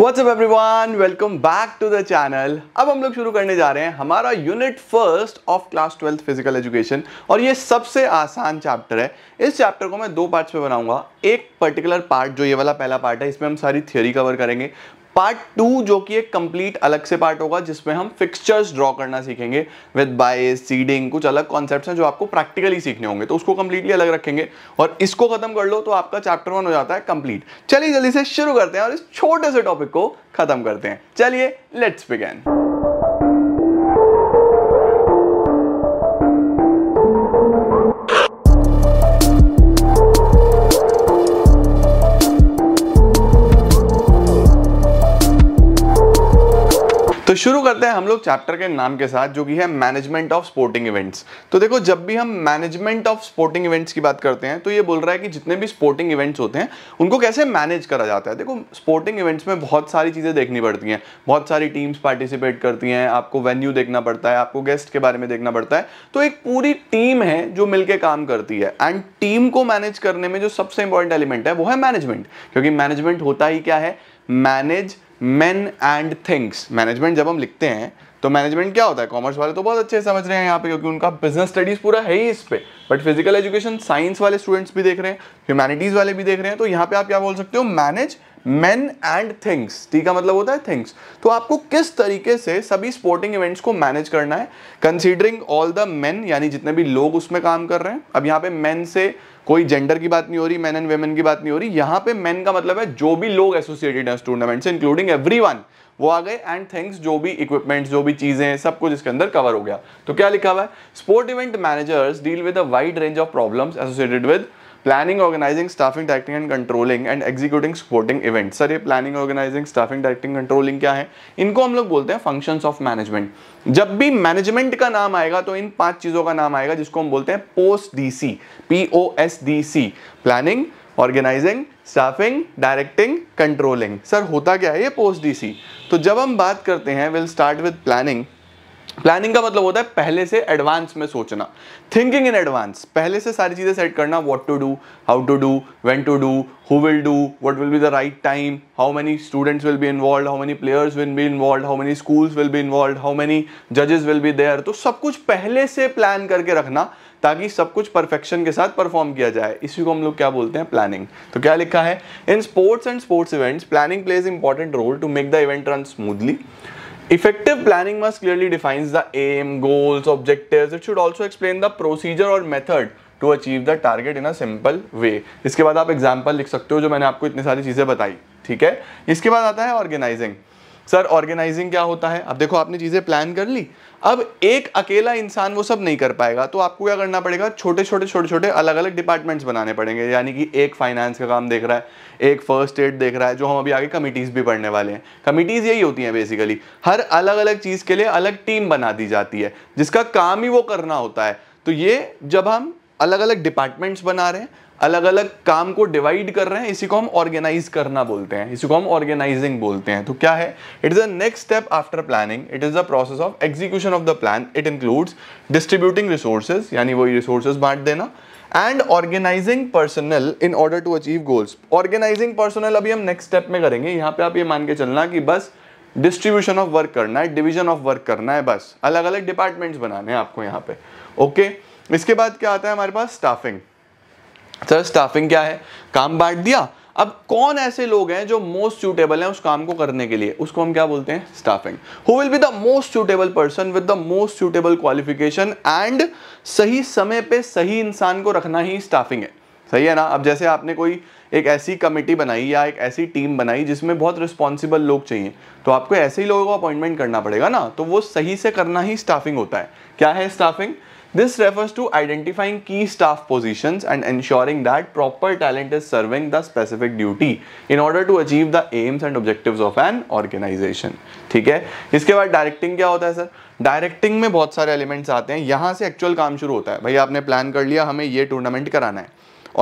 WhatsApp everyone welcome back to the channel अब हम लोग शुरू करने जा रहे हैं हमारा unit first of class twelfth physical education और ये सबसे आसान चैप्टर है इस चैप्टर को मैं दो पार्ट्स में बनाऊंगा एक पर्टिकुलर पार्ट जो ये वाला पहला पार्ट है इसमें हम सारी थियोरी कवर करेंगे पार्ट टू जो कि एक कंप्लीट अलग से पार्ट होगा जिसमें हम फिक्सचर्स ड्रॉ करना सीखेंगे विद बाय सीडिंग कुछ अलग कॉन्सेप्ट हैं जो आपको प्रैक्टिकली सीखने होंगे तो उसको कंप्लीटली अलग रखेंगे और इसको खत्म कर लो तो आपका चैप्टर वन हो जाता है कंप्लीट चलिए जल्दी से शुरू करते हैं और इस छोटे से टॉपिक को खत्म करते हैं चलिए लेट्स बिगेन तो शुरू करते हैं हम लोग चैप्टर के नाम के साथ जो कि है मैनेजमेंट ऑफ स्पोर्टिंग इवेंट्स तो देखो जब भी हम मैनेजमेंट ऑफ स्पोर्टिंग इवेंट्स की बात करते हैं तो ये बोल रहा है कि जितने भी स्पोर्टिंग इवेंट्स होते हैं उनको कैसे मैनेज करा जाता है देखो स्पोर्टिंग इवेंट्स में बहुत सारी चीज़ें देखनी पड़ती हैं बहुत सारी टीम्स पार्टिसिपेट करती हैं आपको वेन्यू देखना पड़ता है आपको गेस्ट के बारे में देखना पड़ता है तो एक पूरी टीम है जो मिलकर काम करती है एंड टीम को मैनेज करने में जो सबसे इंपॉर्टेंट एलिमेंट है वो है मैनेजमेंट क्योंकि मैनेजमेंट होता ही क्या है manage man and things management जब हम लिखते हैं तो मैनेजमेंट क्या होता है कॉमर्स वाले तो बहुत अच्छे समझ रहे हैं यहाँ पे क्योंकि उनका बिजनेस स्टडीज़ पूरा है ही इस पर बट फिजिकल एजुकेशन साइंस वाले स्टूडेंट्स भी देख रहे हैं ह्यूमैनिटीज़ वाले भी देख रहे हैं तो यहाँ पे आप क्या बोल सकते हो manage men and things T का मतलब होता है थिंग्स तो आपको किस तरीके से सभी स्पोर्टिंग इवेंट्स को मैनेज करना है कंसीडरिंग ऑल द मेन यानी जितने भी लोग उसमें काम कर रहे हैं अब यहाँ पे मेन से कोई जेंडर की बात नहीं हो रही मैन एंड वेमेन की बात नहीं हो रही यहाँ पे मेन का मतलब है जो भी लोग एसोसिएटेड हैं टूर्नामेंट से इंक्लूडिंग एवरी वो आ गए एंड थिंग्स जो भी इक्विपमेंट्स जो भी चीजें हैं सब कुछ इसके अंदर कवर हो गया तो क्या लिखा हुआ है sport event managers deal with a wide range of problems associated with planning organizing staffing directing and controlling and executing supporting event sir ये planning organizing staffing directing controlling क्या है इनको हम लोग बोलते हैं फंक्शंस ऑफ मैनेजमेंट जब भी मैनेजमेंट का नाम आएगा तो इन पांच चीज़ों का नाम आएगा जिसको हम बोलते हैं post DC P O S D C planning organizing staffing directing controlling sir होता क्या है ये पोस्ट डीसी तो जब हम बात करते हैं will start with planning planning का मतलब होता है पहले से एडवांस में सोचना थिंकिंग इन एडवांस पहले से सारी चीज़ें सेट करना what to do how to do when to do who will do what will be the right time how many students will be involve how many players will be involve how many schools will be involve how many जजेस will be there तो सब कुछ पहले से plan करके रखना ताकि सब कुछ परफेक्शन के साथ परफॉर्म किया जाए इसी को हम लोग क्या बोलते हैं प्लानिंग तो क्या लिखा है in sports and sports events planning plays important role to make the event run smoothly Effective planning must clearly defines the aim, goals, objectives. It should also explain the procedure or method to achieve the target in a simple way इसके बाद आप example लिख सकते हो जो मैंने आपको इतनी सारी चीज़ें बताई ठीक है इसके बाद आता है ऑर्गेनाइजिंग सर ऑर्गेनाइजिंग क्या होता है अब देखो आपने चीज़ें प्लान कर ली अब एक अकेला इंसान वो सब नहीं कर पाएगा तो आपको क्या करना पड़ेगा छोटे छोटे छोटे छोटे अलग अलग डिपार्टमेंट्स बनाने पड़ेंगे यानी कि एक फाइनेंस का काम देख रहा है एक फर्स्ट एड देख रहा है जो हम अभी आगे कमिटीज़ भी पढ़ने वाले हैं कमिटीज़ यही होती हैं बेसिकली हर अलग अलग चीज़ के लिए अलग टीम बना दी जाती है जिसका काम ही वो करना होता है तो ये जब हम अलग अलग डिपार्टमेंट्स बना रहे हैं अलग अलग काम को डिवाइड कर रहे हैं इसी को हम ऑर्गेनाइज करना बोलते हैं इसी को हम ऑर्गेनाइजिंग बोलते हैं तो क्या है it is a next step after planning it is the process of execution of the plan it includes distributing resources यानी वही रिसोर्सेज बांट देना and organizing personnel in order to achieve goals organizing personnel अभी हम next step में करेंगे यहाँ पे आप ये मान के चलना कि बस डिस्ट्रीब्यूशन ऑफ वर्क करना है डिवीजन ऑफ वर्क करना है बस अलग अलग डिपार्टमेंट्स बनाने हैं आपको यहाँ पे ओके okay? इसके बाद क्या आता है हमारे पास स्टाफिंग सर तो स्टाफिंग क्या है काम बांट दिया अब कौन ऐसे लोग हैं जो मोस्ट सूटेबल हैं उस काम को करने के लिए उसको हम क्या बोलते हैं staffing who will be the most suitable person with the most suitable qualification and सही समय पे सही इंसान को रखना ही स्टाफिंग है सही है ना अब जैसे आपने कोई एक ऐसी कमेटी बनाई या एक ऐसी टीम बनाई जिसमें बहुत रिस्पॉन्सिबल लोग चाहिए तो आपको ऐसे ही लोगों को अपॉइंटमेंट करना पड़ेगा ना तो वो सही से करना ही स्टाफिंग होता है क्या है staffing This refers to identifying key staff positions and ensuring that proper talent is serving the specific duty in order to achieve the aims and objectives of an organization. ठीक है इसके बाद डायरेक्टिंग क्या होता है सर डायरेक्टिंग में बहुत सारे एलिमेंट्स आते हैं यहाँ से एक्चुअल काम शुरू होता है भाई आपने प्लान कर लिया हमें ये टूर्नामेंट कराना है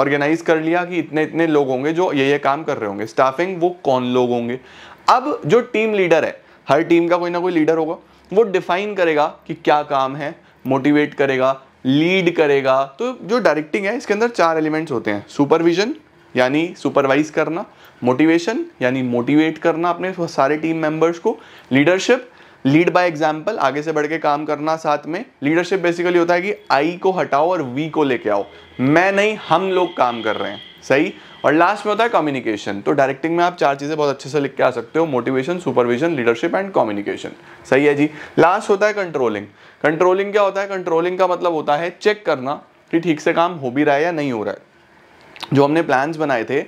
ऑर्गेनाइज कर लिया कि इतने इतने लोग होंगे जो ये ये काम कर रहे होंगे स्टाफिंग वो कौन लोग होंगे अब जो टीम लीडर है हर टीम का कोई ना कोई लीडर होगा वो डिफाइन करेगा कि क्या काम है मोटिवेट करेगा लीड करेगा तो जो डायरेक्टिंग है इसके अंदर चार एलिमेंट्स होते हैं सुपरविजन यानी सुपरवाइज करना मोटिवेशन यानी मोटिवेट करना अपने सारे टीम मेंबर्स को लीडरशिप लीड बाय एग्जाम्पल आगे से बढ़ के काम करना साथ में लीडरशिप बेसिकली होता है कि आई को हटाओ और वी को लेके आओ मैं नहीं हम लोग काम कर रहे हैं सही और लास्ट में होता है कम्युनिकेशन तो डायरेक्टिंग में आप चार चीज़ें बहुत अच्छे से लिख के आ सकते हो motivation supervision leadership and communication सही है जी लास्ट होता है कंट्रोलिंग कंट्रोलिंग क्या होता है कंट्रोलिंग का मतलब होता है चेक करना कि ठीक से काम हो भी रहा है या नहीं हो रहा है जो हमने प्लान्स बनाए थे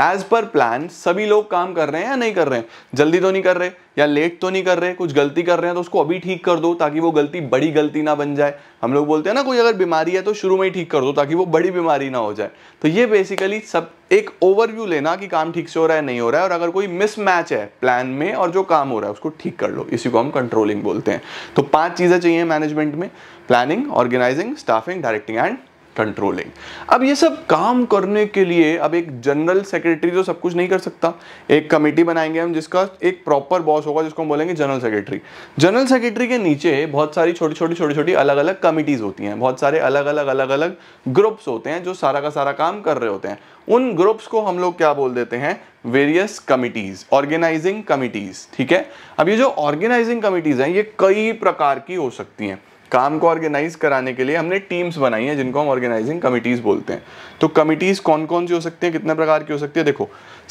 एज पर प्लान सभी लोग काम कर रहे हैं या नहीं कर रहे हैं जल्दी तो नहीं कर रहे या लेट तो नहीं कर रहे कुछ गलती कर रहे हैं तो उसको अभी ठीक कर दो ताकि वो गलती बड़ी गलती ना बन जाए हम लोग बोलते हैं ना कोई अगर बीमारी है तो शुरू में ही ठीक कर दो ताकि वो बड़ी बीमारी ना हो जाए तो ये बेसिकली सब एक ओवरव्यू लेना कि काम ठीक से हो रहा है नहीं हो रहा है और अगर कोई मिसमैच है प्लान में और जो काम हो रहा है उसको ठीक कर लो इसी को हम कंट्रोलिंग बोलते हैं तो पाँच चीज़ें चाहिए मैनेजमेंट में planning organizing staffing directing and controlling अब ये सब काम करने के लिए अब एक जनरल सेक्रेटरी तो सब कुछ नहीं कर सकता एक कमेटी बनाएंगे हम जिसका एक प्रॉपर बॉस होगा जिसको हम बोलेंगे जनरल सेक्रेटरी जनरल सेक्रेटरी के नीचे बहुत सारी छोटी छोटी छोटी छोटी अलग अलग कमिटीज़ होती हैं बहुत सारे अलग अलग अलग अलग ग्रुप्स होते हैं जो सारा का सारा काम कर रहे होते हैं उन ग्रुप्स को हम लोग क्या बोल देते हैं वेरियस कमिटीज ऑर्गेनाइजिंग कमिटीज ठीक है अब ये जो ऑर्गेनाइजिंग कमिटीज हैं ये कई प्रकार की हो सकती हैं काम को ऑर्गेनाइज कराने के लिए हमने टीम्स बनाई हैं जिनको हम ऑर्गेनाइजिंग कमिटीज़ बोलते हैं तो कमिटीज़ कौन कौन सी हो सकती हैं कितने प्रकार की हो सकती है देखो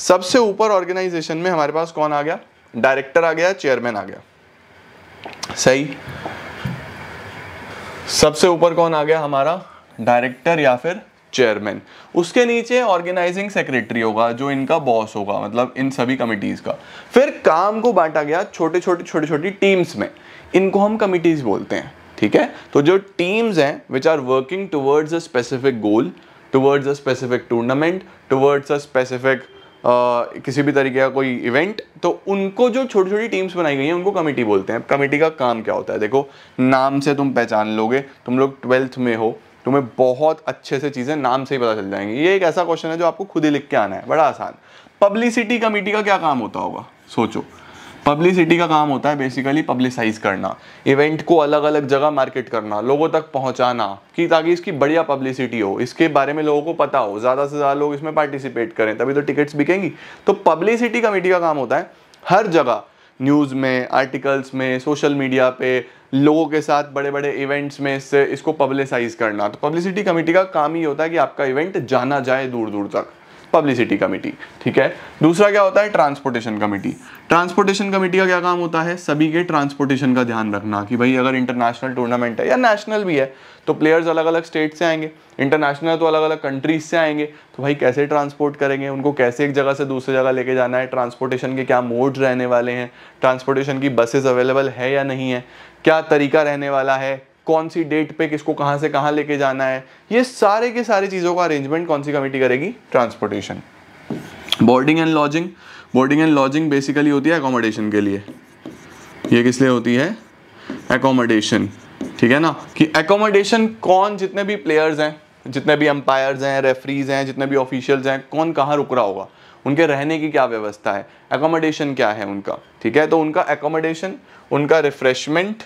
सबसे ऊपर ऑर्गेनाइजेशन में हमारे पास कौन आ गया डायरेक्टर आ गया चेयरमैन आ गया सही सबसे ऊपर कौन आ गया हमारा डायरेक्टर या फिर चेयरमैन उसके नीचे ऑर्गेनाइजिंग सेक्रेटरी होगा जो इनका बॉस होगा मतलब इन सभी कमिटीज़ का फिर काम को बांटा गया छोटे छोटे छोटी छोटी टीम्स में इनको हम कमिटीज़ बोलते हैं ठीक है तो जो टीम्स हैं which are working towards a specific goal towards a specific tournament towards a specific किसी भी तरीके का कोई इवेंट तो उनको जो छोटी छोटी टीम्स बनाई गई हैं उनको कमेटी बोलते हैं कमेटी का काम क्या होता है देखो नाम से तुम पहचान लोगे तुम लोग ट्वेल्थ में हो तुम्हें बहुत अच्छे से चीज़ें नाम से ही पता चल जाएंगी ये एक ऐसा क्वेश्चन है जो आपको खुद ही लिख के आना है बड़ा आसान पब्लिसिटी कमेटी का क्या काम होता होगा सोचो पब्लिसिटी का काम होता है बेसिकली पब्लिसाइज करना इवेंट को अलग अलग जगह मार्केट करना लोगों तक पहुंचाना कि ताकि इसकी बढ़िया पब्लिसिटी हो इसके बारे में लोगों को पता हो ज़्यादा से ज़्यादा लोग इसमें पार्टिसिपेट करें तभी तो टिकट्स बिकेंगी तो पब्लिसिटी कमेटी का काम होता है हर जगह न्यूज़ में आर्टिकल्स में सोशल मीडिया पे लोगों के साथ बड़े बड़े इवेंट्स में इससे इसको पब्लिसाइज करना तो पब्लिसिटी कमेटी का काम ही होता है कि आपका इवेंट जाना जाए दूर दूर तक पब्लिसिटी कमेटी ठीक है दूसरा क्या होता है ट्रांसपोर्टेशन कमेटी ट्रांसपोर्टेशन कमेटी का क्या काम होता है सभी के ट्रांसपोर्टेशन का ध्यान रखना कि भाई अगर इंटरनेशनल टूर्नामेंट है या नेशनल भी है तो प्लेयर्स अलग अलग स्टेट से आएंगे इंटरनेशनल तो अलग अलग कंट्रीज से आएंगे तो भाई कैसे ट्रांसपोर्ट करेंगे उनको कैसे एक जगह से दूसरी जगह लेके जाना है ट्रांसपोर्टेशन के क्या मोड रहने वाले हैं ट्रांसपोर्टेशन की बसेस अवेलेबल है या नहीं है क्या तरीका रहने वाला है कौन सी डेट पे किसको कहाँ से कहाँ लेके जाना है ये सारे के सारे चीज़ों का अरेंजमेंट कौन सी कमेटी करेगी transportation boarding and lodging boarding and lodging basically होती है अकोमोडेशन के लिए ये किस लिए होती है एकोमोडेशन ठीक है ना कि एकोमोडेशन कौन जितने भी प्लेयर्स हैं जितने भी अंपायर्स हैं रेफरीज हैं जितने भी ऑफिशियल्स हैं कौन कहाँ रुक रहा होगा उनके रहने की क्या व्यवस्था है एकोमोडेशन क्या है उनका ठीक है तो उनका एकोमोडेशन उनका रिफ्रेशमेंट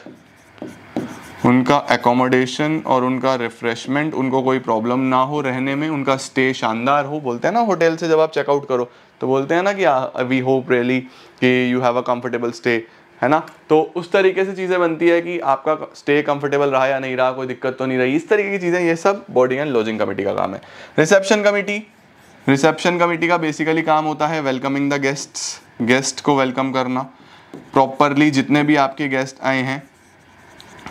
उनका एकोमोडेशन और उनका रिफ्रेशमेंट उनको कोई प्रॉब्लम ना हो रहने में उनका स्टे शानदार हो बोलते हैं ना होटल से जब आप चेकआउट करो तो बोलते हैं ना कि वी होप रियली कि you have a comfortable stay है ना तो उस तरीके से चीज़ें बनती है कि आपका स्टे कंफर्टेबल रहा या नहीं रहा कोई दिक्कत तो नहीं रही इस तरीके की चीज़ें ये सब बोर्डिंग एंड लॉजिंग कमेटी का काम है रिसेप्शन कमेटी रिसेप्शन कमेटी का बेसिकली काम होता है वेलकमिंग द गेस्ट गेस्ट को वेलकम करना प्रॉपरली जितने भी आपके गेस्ट आए हैं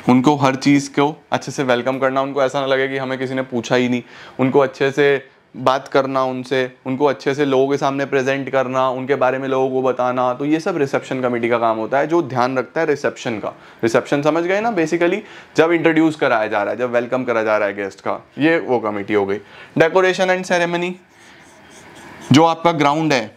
उनको हर चीज़ को अच्छे से वेलकम करना उनको ऐसा ना लगे कि हमें किसी ने पूछा ही नहीं उनको अच्छे से बात करना उनसे उनको अच्छे से लोगों के सामने प्रेजेंट करना उनके बारे में लोगों को बताना तो ये सब रिसेप्शन कमेटी का काम होता है जो ध्यान रखता है रिसेप्शन का रिसेप्शन समझ गए ना बेसिकली जब इंट्रोड्यूस कराया जा रहा है जब वेलकम करा जा रहा है गेस्ट का ये वो कमेटी हो गई डेकोरेशन एंड सेरेमनी जो आपका ग्राउंड है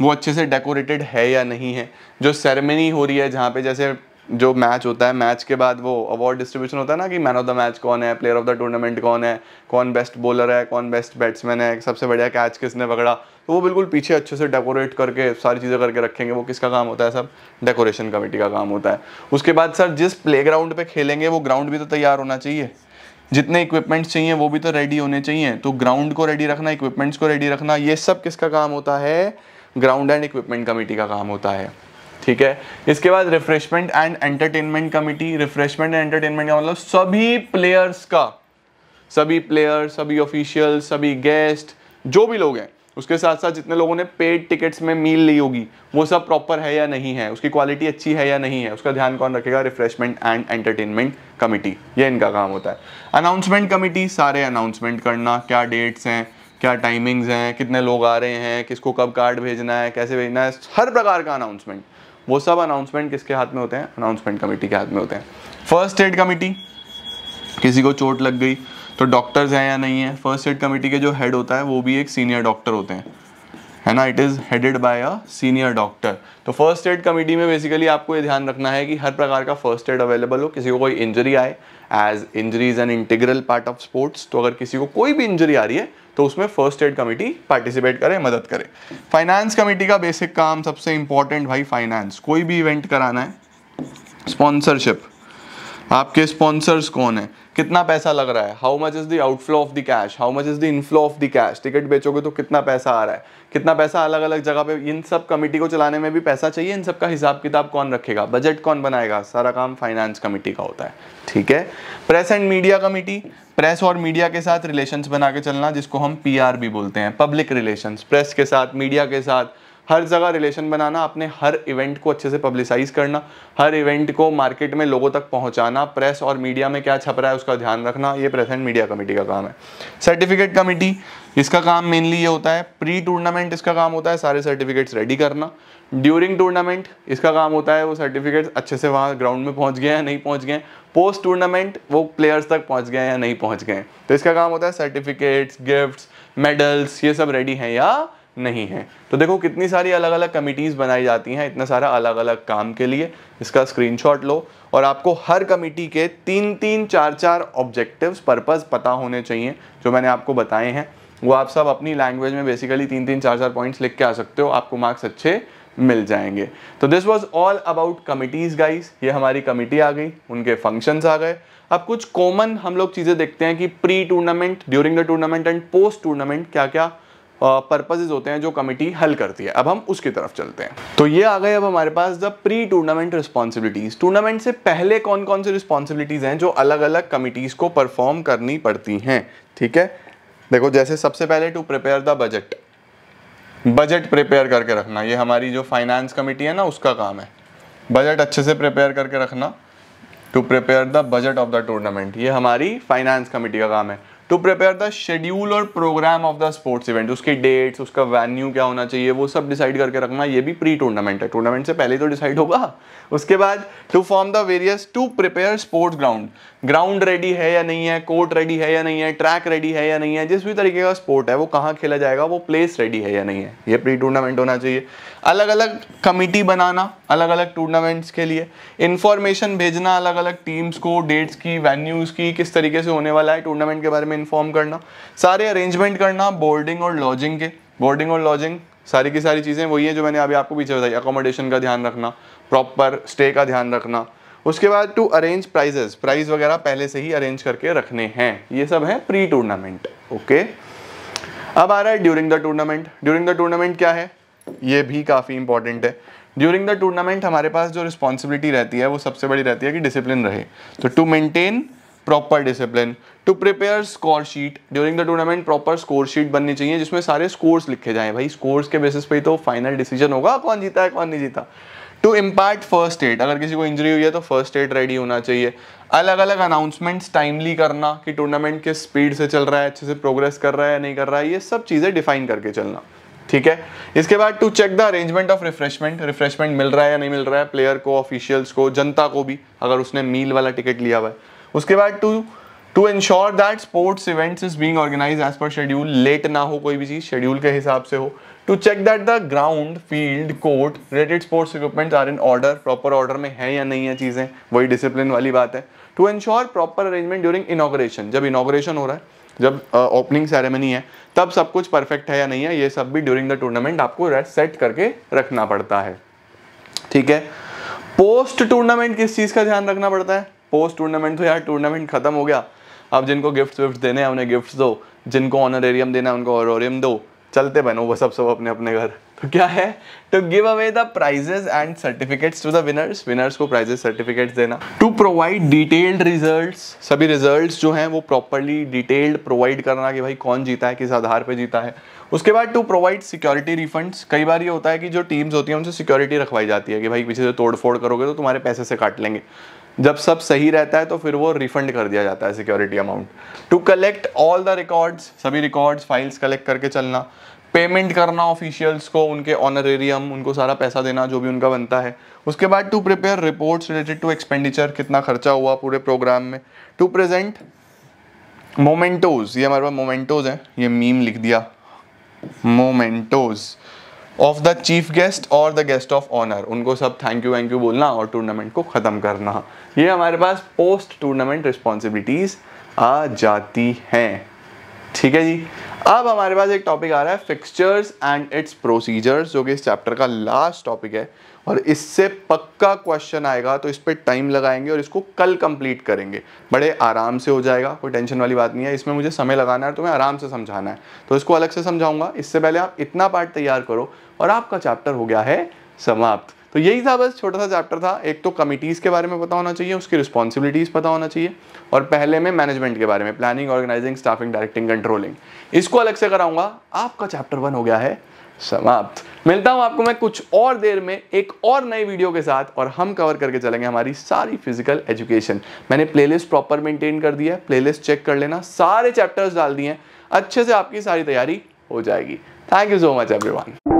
वो अच्छे से डेकोरेटेड है या नहीं है जो सेरेमनी हो रही है जहाँ पे जैसे जो मैच होता है मैच के बाद वो अवार्ड डिस्ट्रीब्यूशन होता है ना कि मैन ऑफ द मैच कौन है प्लेयर ऑफ द टूर्नामेंट कौन है कौन बेस्ट बॉलर है कौन बेस्ट बैट्समैन है सबसे बढ़िया कैच किसने पकड़ा तो वो बिल्कुल पीछे अच्छे से डेकोरेट करके सारी चीज़ें करके रखेंगे वो किसका काम होता है सब डेकोरेशन कमेटी का काम होता है उसके बाद सर जिस प्ले ग्राउंड पर खेलेंगे वो ग्राउंड भी तो तैयार होना चाहिए जितने इक्विपमेंट्स चाहिए वो भी तो रेडी होने चाहिए तो ग्राउंड को रेडी रखना इक्विपमेंट्स को रेडी रखना ये सब किसका काम होता है ग्राउंड एंड इक्विपमेंट कमेटी का काम होता है ठीक है इसके बाद refreshment and entertainment committee refreshment and entertainment का मतलब सभी प्लेयर्स का सभी प्लेयर सभी ऑफिशियल सभी गेस्ट जो भी लोग हैं उसके साथ साथ जितने लोगों ने पेड टिकट्स में मील ली होगी वो सब प्रॉपर है या नहीं है उसकी क्वालिटी अच्छी है या नहीं है उसका ध्यान कौन रखेगा रिफ्रेशमेंट एंड एंटरटेनमेंट कमिटी ये इनका काम होता है अनाउंसमेंट कमिटी सारे अनाउंसमेंट करना क्या डेट्स हैं क्या टाइमिंग्स हैं कितने लोग आ रहे हैं किसको कब कार्ड भेजना है कैसे भेजना है हर प्रकार का अनाउंसमेंट वो सब अनाउंसमेंट किसके हाथ में होते हैं अनाउंसमेंट कमेटी के हाथ में होते हैं फर्स्ट एड कमेटी किसी को चोट लग गई तो डॉक्टर्स हैं या नहीं है फर्स्ट एड कमेटी के जो हेड होता है वो भी एक सीनियर डॉक्टर होते हैं है ना it is headed by a senior doctor तो फर्स्ट एड कमेटी में बेसिकली आपको ये ध्यान रखना है कि हर प्रकार का फर्स्ट एड अवेलेबल हो किसी को कोई इंजरी आए as injury is an integral part of sports तो अगर किसी को कोई भी इंजरी आ रही है तो उसमें फर्स्ट एड कमेटी पार्टिसिपेट करे मदद करे फाइनेंस कमेटी का बेसिक काम सबसे इंपॉर्टेंट भाई फाइनेंस कोई भी इवेंट कराना है स्पॉन्सरशिप आपके स्पॉन्सर्स कौन है कितना पैसा लग रहा है how much is the outflow of the cash how much is the inflow of the cash ticket बेचोगे तो कितना पैसा आ रहा है कितना पैसा अलग अलग जगह पे इन सब कमेटी को चलाने में भी पैसा चाहिए इन सब का हिसाब किताब कौन रखेगा बजट कौन बनाएगा सारा काम फाइनेंस कमेटी का होता है ठीक है press and media committee press और मीडिया के साथ रिलेशंस बना के चलना जिसको हम पीआर भी बोलते हैं पब्लिक रिलेशंस प्रेस के साथ मीडिया के साथ हर जगह रिलेशन बनाना अपने हर इवेंट को अच्छे से पब्लिसाइज करना हर इवेंट को मार्केट में लोगों तक पहुंचाना प्रेस और मीडिया में क्या छप रहा है उसका ध्यान रखना ये प्रेस एंड मीडिया कमेटी का काम है सर्टिफिकेट कमेटी इसका काम मेनली ये होता है प्री टूर्नामेंट इसका काम होता है सारे सर्टिफिकेट्स रेडी करना ड्यूरिंग टूर्नामेंट इसका काम होता है वो सर्टिफिकेट्स अच्छे से वहाँ ग्राउंड में पहुँच गए या नहीं पहुँच गए पोस्ट टूर्नामेंट वो प्लेयर्स तक पहुँच गए या नहीं पहुँच गए तो इसका काम होता है सर्टिफिकेट्स गिफ्ट्स मेडल्स ये सब रेडी हैं या नहीं है तो देखो कितनी सारी अलग अलग कमिटीज़ बनाई जाती हैं इतना सारा अलग अलग काम के लिए इसका स्क्रीनशॉट लो और आपको हर कमिटी के तीन तीन चार चार ऑब्जेक्टिव्स पर्पज़ पता होने चाहिए जो मैंने आपको बताए हैं वो आप सब अपनी लैंग्वेज में बेसिकली तीन तीन चार चार पॉइंट्स लिख के आ सकते हो आपको मार्क्स अच्छे मिल जाएंगे तो this was all about committees guys ये हमारी कमिटी आ गई उनके फंक्शंस आ गए अब कुछ कॉमन हम लोग चीज़ें देखते हैं कि pre tournament during the tournament and post tournament क्या क्या पर्पजेज होते हैं जो कमेटी हल करती है अब हम उसकी तरफ चलते हैं तो ये आ गए अब हमारे पास the pre tournament responsibilities tournament से पहले कौन कौन सी रिस्पॉन्सिबिलिटीज हैं जो अलग अलग कमिटीज को परफॉर्म करनी पड़ती हैं ठीक है देखो जैसे सबसे पहले to prepare the budget budget prepare करके रखना ये हमारी जो फाइनेंस कमेटी है ना उसका काम है बजट अच्छे से प्रिपेयर करके रखना to prepare the budget of the tournament ये हमारी फाइनेंस कमेटी का काम है टू प्रिपेयर द शेड्यूल और programme of the sports event उसकी डेट्स उसका वेन्यू क्या होना चाहिए वो सब डिसाइड करके रखना ये भी प्री टूर्नामेंट है टूर्नामेंट से पहले तो डिसाइड होगा उसके बाद to form the various to prepare sports ground ground ready है या नहीं है कोर्ट रेडी है या नहीं है ट्रैक रेडी है या नहीं है जिस भी तरीके का स्पोर्ट है वो कहाँ खेला जाएगा वो प्लेस रेडी है या नहीं है ये प्री टूर्नामेंट होना चाहिए अलग अलग कमिटी बनाना अलग अलग टूर्नामेंट्स के लिए इन्फॉर्मेशन भेजना अलग अलग टीम्स को डेट्स की वेन्यूज़ की किस तरीके से होने वाला है टूर्नामेंट के बारे में इन्फॉर्म करना सारे अरेंजमेंट करना बोर्डिंग और लॉजिंग के बोर्डिंग और लॉजिंग सारी की सारी चीज़ें वही हैं जो मैंने अभी आपको पीछे बताई अकोमोडेशन का ध्यान रखना प्रॉपर स्टे का ध्यान रखना उसके बाद टू अरेंज प्राइजेस प्राइज वगैरह पहले से ही अरेंज करके रखने हैं ये सब है प्री टूर्नामेंट ओके अब आ रहा है during the tournament during the tournament क्या है ये भी काफ़ी इंपॉर्टेंट है ड्यूरिंग द टूर्नामेंट हमारे पास जो रिस्पॉन्सिबिलिटी रहती है वो सबसे बड़ी रहती है कि डिसिप्लिन रहे तो to maintain proper discipline to prepare score sheet during the tournament proper score sheet बननी चाहिए जिसमें सारे स्कोर्स लिखे जाएं भाई स्कोर्स के बेसिस पे ही तो फाइनल डिसीजन होगा कौन जीता है कौन नहीं जीता टू इम्पार्ट फर्स्ट एड अगर किसी को इंजरी हुई है तो फर्स्ट एड रेडी होना चाहिए अलग अलग अनाउंसमेंट्स टाइमली करना कि टूर्नामेंट किस स्पीड से चल रहा है अच्छे से प्रोग्रेस कर रहा है नहीं कर रहा है ये सब चीज़ें डिफाइन करके चलना ठीक है इसके बाद to check the arrangement of refreshment refreshment मिल रहा है या नहीं मिल रहा है प्लेयर को ऑफिशियल्स को जनता को भी अगर उसने मील वाला टिकट लिया हुआ है उसके बाद to to ensure that sports events is being organize as per schedule late ना हो कोई भी चीज शेड्यूल के हिसाब से हो to check that the ground field court related sports equipments are in order proper order में है या नहीं है चीज़ें वही डिसिप्लिन वाली बात है to ensure proper arrangement during inauguration जब इनाग्रेशन हो रहा है जब ओपनिंग uh, सेरेमनी है तब सब कुछ परफेक्ट है या नहीं है ये सब भी ड्यूरिंग द टूर्नामेंट आपको सेट करके रखना पड़ता है ठीक है पोस्ट टूर्नामेंट किस चीज़ का ध्यान रखना पड़ता है पोस्ट टूर्नामेंट तो यार टूर्नामेंट खत्म हो गया अब जिनको गिफ्ट विफ्ट देने हैं उन्हें गिफ्ट दो जिनको ऑनरेरियम देना है उनको ऑनोरेरियम दो चलते बनो वो सब सब अपने अपने घर तो क्या है to give away the prizes and certificates to the winners winners को प्राइजेस सर्टिफिकेट्स देना टू प्रोवाइड डिटेल्ड रिजल्ट्स सभी रिजल्ट्स जो हैं वो प्रॉपरली डिटेल्ड प्रोवाइड करना कि भाई कौन जीता है किस आधार पे जीता है उसके बाद टू प्रोवाइड सिक्योरिटी रिफंड्स कई बार ये होता है कि जो टीम्स होती हैं उनसे सिक्योरिटी रखवाई जाती है कि भाई पीछे से तोड़फोड़ करोगे तो तुम्हारे पैसे से काट लेंगे जब सब सही रहता है तो फिर वो रिफंड कर दिया जाता है security amount to collect all the records सभी रिकॉर्ड्स फाइल्स कलेक्ट करके चलना पेमेंट करना ऑफिशियल्स को उनके ऑनरेरियम उनको सारा पैसा देना जो भी उनका बनता है उसके बाद to prepare reports related to expenditure कितना खर्चा हुआ पूरे प्रोग्राम में टू प्रेजेंट मोमेंटोज ये हमारे पास मोमेंटोज हैं ये मीम लिख दिया mementos of the chief guest और द गेस्ट ऑफ ऑनर उनको सब थैंक यू वैंक यू बोलना और टूर्नामेंट को ख़त्म करना ये हमारे पास पोस्ट टूर्नामेंट रिस्पॉन्सिबिलिटीज़ आ जाती हैं ठीक है जी अब हमारे पास एक टॉपिक आ रहा है फिक्सचर्स एंड इट्स प्रोसीजर्स जो कि इस चैप्टर का लास्ट टॉपिक है और इससे पक्का क्वेश्चन आएगा तो इस पर टाइम लगाएंगे और इसको कल कंप्लीट करेंगे बड़े आराम से हो जाएगा कोई टेंशन वाली बात नहीं है इसमें मुझे समय लगाना है तो मैं आराम से समझाना है तो इसको अलग से समझाऊंगा इससे पहले आप इतना पार्ट तैयार करो और आपका चैप्टर हो गया है समाप्त तो यही था बस छोटा सा चैप्टर था एक तो कमिटीज़ के बारे में पता होना चाहिए उसकी रिस्पॉन्सिबिलिटीज़ पता होना चाहिए और पहले में मैनेजमेंट के बारे में planning organizing staffing directing controlling इसको अलग से कराऊंगा आपका चैप्टर वन हो गया है समाप्त मिलता हूं आपको मैं कुछ और देर में एक और नई वीडियो के साथ और हम कवर करके चलेंगे हमारी सारी फिजिकल एजुकेशन मैंने प्लेलिस्ट प्रॉपर मेंटेन कर दिया है प्लेलिस्ट चेक कर लेना सारे चैप्टर्स डाल दिए अच्छे से आपकी सारी तैयारी हो जाएगी thank you so much everyone